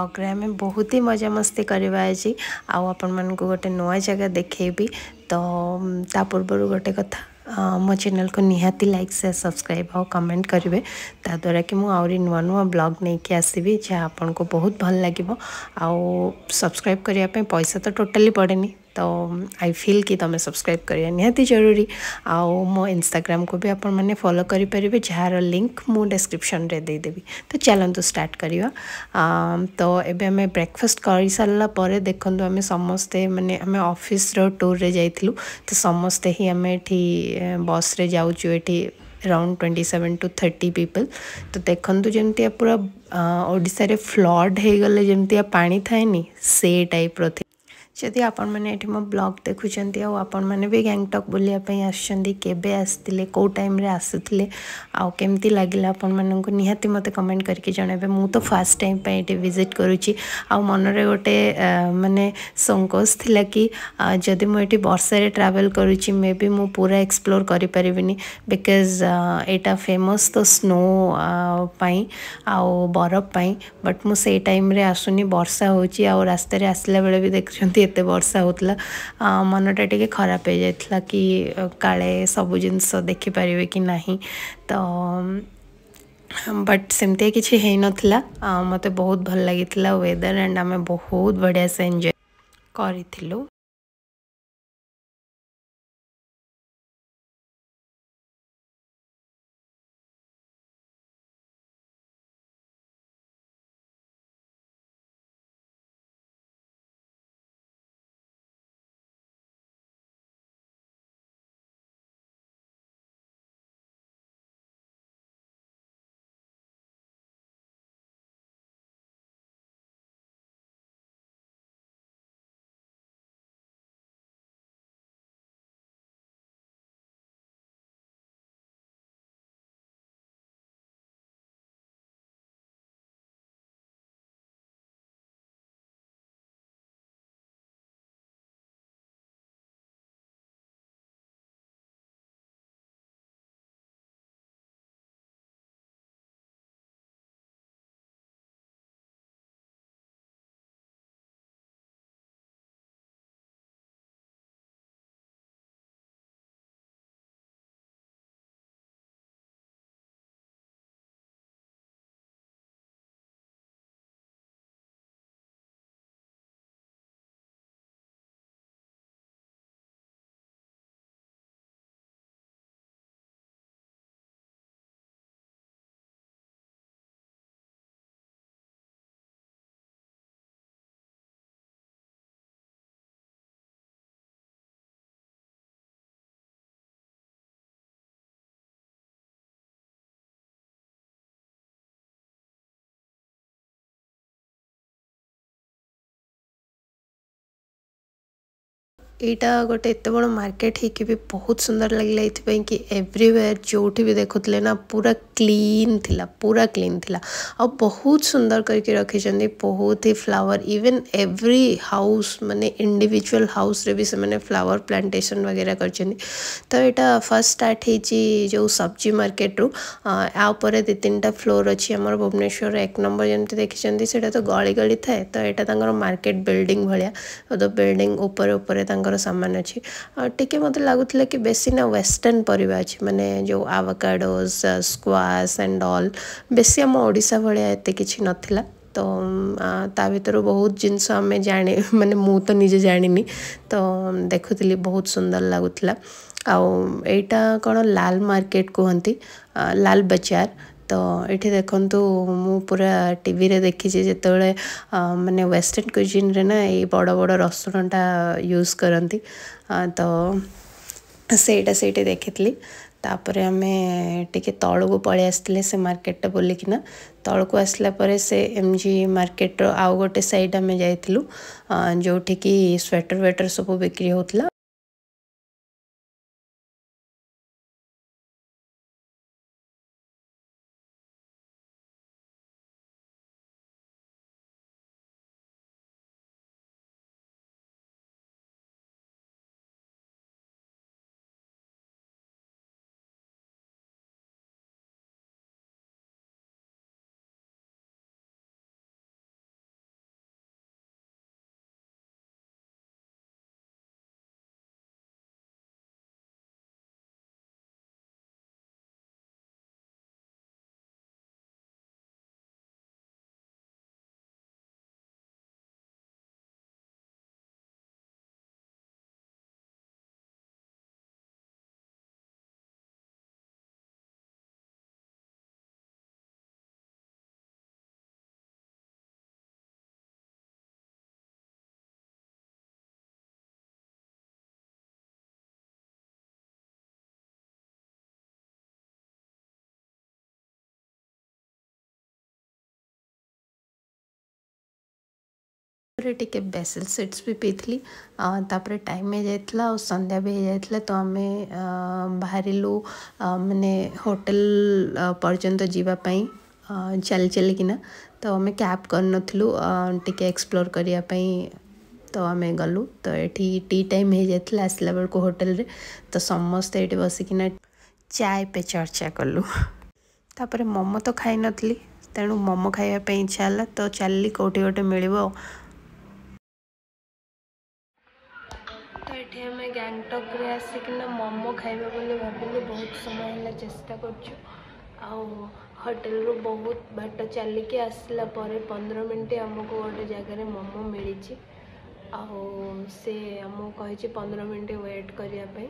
ब्लग्रे आम बहुत ही मजा मस्ती करवा आज आपण मन को गोटे नुआ जगह देखेबी तो ताव गोटे कथा मो चेल को निहाती लाइक से सब्सक्राइब और कमेंट करेंगे ताद्वारा कि मुझे नुआ नुआ ब्लग नहीं कि आसवि जहाँ आपन को बहुत भल लगे आ सब्सक्राइब करने पैसा तो टोटाली पड़े नहीं तो आई फिल कि तुम सब्सक्राइब करवा निति जरूरी आओ मो इनग्राम को भी आपने फलो करें जार लिंक मुझे डेस्क्रिपन देदेवि तो चलतु स्टार्ट करवा तो ये आम ब्रेकफास्ट कर सारापर देखूँ आम समस्ते मैंने आम अफिश्र टूर में जाइलु तो समस्ते ही आम बस रे जाऊ around twenty seven to thirty people तो देखु जमी पूरा ओडिशे फ्लड हो गले जमी पा थाएनि से टाइप रही ଯଦି ଆପଣମାନେ ଏଠି ମୋ ବ୍ଲଗ୍ ଦେଖୁଛନ୍ତି ଆଉ ଆପଣମାନେ ବି ଗ୍ୟାଙ୍ଗଟକ୍ ବୁଲିବା ପାଇଁ ଆସୁଛନ୍ତି କେବେ ଆସିଥିଲେ କେଉଁ ଟାଇମ୍ରେ ଆସୁଥିଲେ ଆଉ କେମିତି ଲାଗିଲା ଆପଣମାନଙ୍କୁ ନିହାତି ମୋତେ କମେଣ୍ଟ କରିକି ଜଣାଇବେ ମୁଁ ତ ଫାର୍ଷ୍ଟ ଟାଇମ୍ ପାଇଁ ଏଠି ଭିଜିଟ୍ କରୁଛି ଆଉ ମନରେ ଗୋଟେ ମାନେ ସଙ୍କୋଚ ଥିଲା କି ଯଦି ମୁଁ ଏଠି ବର୍ଷାରେ ଟ୍ରାଭେଲ୍ କରୁଛି ମେ ବି ମୁଁ ପୁରା ଏକ୍ସପ୍ଲୋର୍ କରିପାରିବିନି ବିକଜ୍ ଏଇଟା ଫେମସ୍ ତ ସ୍ନୋ ପାଇଁ ଆଉ ବରଫ ପାଇଁ ବଟ୍ ମୁଁ ସେଇ ଟାଇମ୍ରେ ଆସୁନି ବର୍ଷା ହେଉଛି ଆଉ ରାସ୍ତାରେ ଆସିଲା ବେଳେ ବି ଦେଖୁଛନ୍ତି ଏତେ ବର୍ଷା ହେଉଥିଲା ମନଟା ଟିକେ ଖରାପ ହେଇଯାଇଥିଲା କି କାଳେ ସବୁ ଜିନିଷ ଦେଖିପାରିବେ କି ନାହିଁ ତ ବଟ୍ ସେମିତି କିଛି ହେଇନଥିଲା ମୋତେ ବହୁତ ଭଲ ଲାଗିଥିଲା ୱେଦର୍ ଆଣ୍ଡ ଆମେ ବହୁତ ବଢ଼ିଆ ସେ ଏନ୍ଜୟ କରିଥିଲୁ यहाँ गोटे एत बड़ मार्केट हो बहुत सुंदर लगे ये कि एव्रीवेयर जो भी देखुले ना पूरा क्लीन थी पूरा क्लीन थी और बहुत सुंदर करके रखिंट बहुत ही फ्लावर इवेन एव्री हाउस मानने इंडिविजुअल हाउस रे भी से फ्लावर प्लांटेशन वगैरह कर तो यहाँ फर्स्ट स्टार्ट जो सब्जी मार्केट रू या दि तीन टाइम फ्लोर अच्छी आम भुवनेश्वर एक नंबर जमी देखी से गली गली था तो यहाँ मार्केट बिल्डिंग भाया बिल्डिंग ଆପଣଙ୍କର ସାମାନ ଅଛି ଟିକେ ମୋତେ ଲାଗୁଥିଲା କି ବେଶୀ ନା ୱେଷ୍ଟର୍ଣ୍ଣ ପରିବା ଅଛି ମାନେ ଯେଉଁ ଆଭକାଡୋସ୍ ସ୍କ୍ୱାସ୍ ଆଣ୍ଡ ଅଲ୍ ବେଶୀ ଆମ ଓଡ଼ିଶା ଭଳିଆ ଏତେ କିଛି ନଥିଲା ତ ତା ଭିତରୁ ବହୁତ ଜିନିଷ ଆମେ ଜାଣି ମାନେ ମୁଁ ତ ନିଜେ ଜାଣିନି ତ ଦେଖୁଥିଲି ବହୁତ ସୁନ୍ଦର ଲାଗୁଥିଲା ଆଉ ଏଇଟା କ'ଣ ଲାଲ ମାର୍କେଟ୍ କୁହନ୍ତି ଲାଲ ବଜାର ତ ଏଠି ଦେଖନ୍ତୁ ମୁଁ ପୁରା ଟିଭିରେ ଦେଖିଛି ଯେତେବେଳେ ମାନେ ୱେଷ୍ଟର୍ଣ୍ଣ କୁଜିନ୍ରେ ନା ଏଇ ବଡ଼ ବଡ଼ ରସୁଣଟା ୟୁଜ୍ କରନ୍ତି ତ ସେଇଟା ସେଇଠି ଦେଖିଥିଲି ତାପରେ ଆମେ ଟିକେ ତଳକୁ ପଳେଇ ଆସିଥିଲେ ସେ ମାର୍କେଟଟା ବୁଲିକିନା ତଳକୁ ଆସିଲା ପରେ ସେ ଏମ୍ ଜି ମାର୍କେଟର ଆଉ ଗୋଟେ ସାଇଡ଼୍ ଆମେ ଯାଇଥିଲୁ ଯେଉଁଠିକି ସ୍ୱେଟର୍ ୱେଟର୍ ସବୁ ବିକ୍ରି ହେଉଥିଲା टी बेसल सीट्स भी पीली टाइम हो जाता और संध्या भी हो जाता तो आम बाहर मैंने होटेल पर्यटन तो जावाई चल चल कि तो आम क्या करूँ टी एक्सप्लोर करने तो आम गलु तो ये टी टाइम हो जाता आसला बेलू होटेल तो समस्ते ये बस बसिकिना चाय पे चर्चा कलु तापर मोमो तो खाई नी तेणु मोमो खायाप इच्छा है तो चल कौटी गोटे मिल ଏଠି ଆମେ ଗ୍ୟାଙ୍ଗଟକ୍ରେ ଆସିକିନା ମୋମୋ ଖାଇବା ବୋଲି ଭାବିଲୁ ବହୁତ ସମୟ ହେଲା ଚେଷ୍ଟା କରୁଛୁ ଆଉ ହୋଟେଲରୁ ବହୁତ ବାଟ ଚାଲିକି ଆସିଲା ପରେ ପନ୍ଦର ମିନିଟ୍ ଆମକୁ ଗୋଟେ ଜାଗାରେ ମୋମୋ ମିଳିଛି ଆଉ ସେ ଆମକୁ କହିଛି ପନ୍ଦର ମିନିଟ୍ ୱେଟ୍ କରିବା ପାଇଁ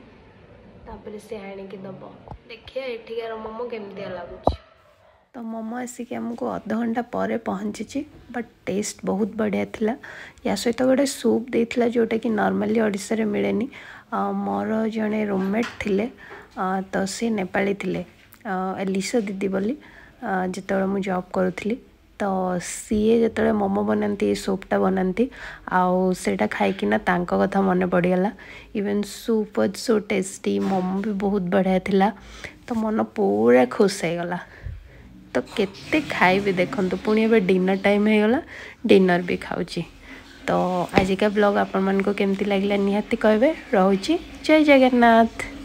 ତାପରେ ସେ ଆଣିକି ଦେବ ଦେଖିବା ଏଠିକାର ମୋମୋ କେମିତିଆ ଲାଗୁଛି तो मोमो आसिक आमको अधघंटा पर पहुँची बट टेस्ट बहुत बढ़िया था या सहित तो गोटे सुप दे जोटा कि नर्माली ओडार मिले मोर जड़े रूममेट थे तो सी नेपाली थे एलिशो दीदी बोली जिते मुझे जब करी तो सीए जो मोमो बनाती सुपटा बनाती आईटा खाईकिना कथा मन पड़गला even soup was so tasty momo भी बहुत बढ़िया था तो मन पूरा खुश होगला ତ କେତେ ଖାଇବି ଦେଖନ୍ତୁ ପୁଣି ଏବେ ଡିନର ଟାଇମ୍ ହେଇଗଲା ଡିନର ବି ଖାଉଛି ତ ଆଜିକା ବ୍ଲଗ୍ ଆପଣମାନଙ୍କୁ କେମିତି ଲାଗିଲା ନିହାତି କହିବେ ରହୁଛି ଜୟ ଜଗନ୍ନାଥ